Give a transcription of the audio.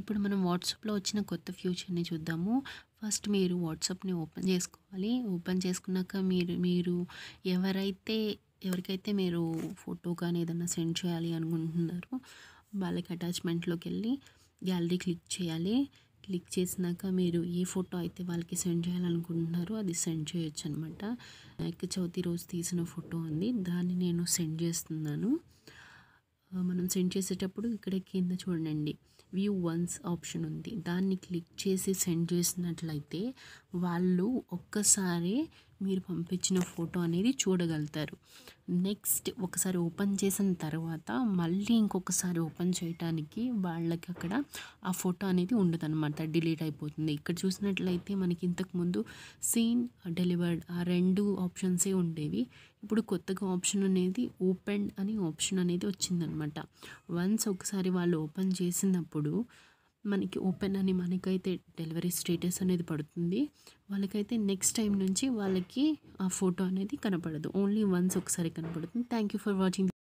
ఇప్పుడు మనం వాట్సాప్లో వచ్చిన కొత్త ఫ్యూచర్ని చూద్దాము ఫస్ట్ మీరు వాట్సాప్ని ఓపెన్ చేసుకోవాలి ఓపెన్ చేసుకున్నాక మీరు మీరు ఎవరైతే ఎవరికైతే మీరు ఫోటో కానీ ఏదైనా సెండ్ చేయాలి అనుకుంటున్నారో వాళ్ళకి అటాచ్మెంట్లోకి వెళ్ళి గ్యాలరీ క్లిక్ చేయాలి క్లిక్ చేసినాక మీరు ఏ ఫోటో అయితే వాళ్ళకి సెండ్ చేయాలనుకుంటున్నారో అది సెండ్ చేయొచ్చు అనమాట వినాయక చవితి రోజు తీసిన ఫోటో ఉంది దాన్ని నేను సెండ్ చేస్తున్నాను మనం సెండ్ చేసేటప్పుడు ఇక్కడ కింద చూడండి వ్యూ వన్స్ ఆప్షన్ ఉంది దాన్ని క్లిక్ చేసి సెండ్ చేసినట్లయితే వాళ్ళు ఒక్కసారి మీరు పంపించిన ఫోటో అనేది చూడగలుగుతారు నెక్స్ట్ ఒకసారి ఓపెన్ చేసిన తర్వాత మళ్ళీ ఇంకొకసారి ఓపెన్ చేయడానికి వాళ్ళకి అక్కడ ఆ ఫోటో అనేది ఉండదు అనమాట డిలీట్ అయిపోతుంది ఇక్కడ చూసినట్లయితే మనకి ఇంతకుముందు సీన్ డెలివర్డ్ ఆ రెండు ఆప్షన్సే ఉండేవి ఇప్పుడు కొత్తగా ఆప్షన్ అనేది ఓపెన్ అని ఆప్షన్ అనేది వచ్చిందనమాట వన్స్ ఒకసారి వాళ్ళు ఓపెన్ చేసినప్పుడు మనకి ఓపెన్ అని మనకైతే డెలివరీ స్టేటస్ అనేది పడుతుంది వాళ్ళకైతే నెక్స్ట్ టైం నుంచి వాళ్ళకి ఆ ఫోటో అనేది కనపడదు ఓన్లీ వన్స్ ఒకసారి కనపడుతుంది థ్యాంక్ యూ ఫర్ వాచింగ్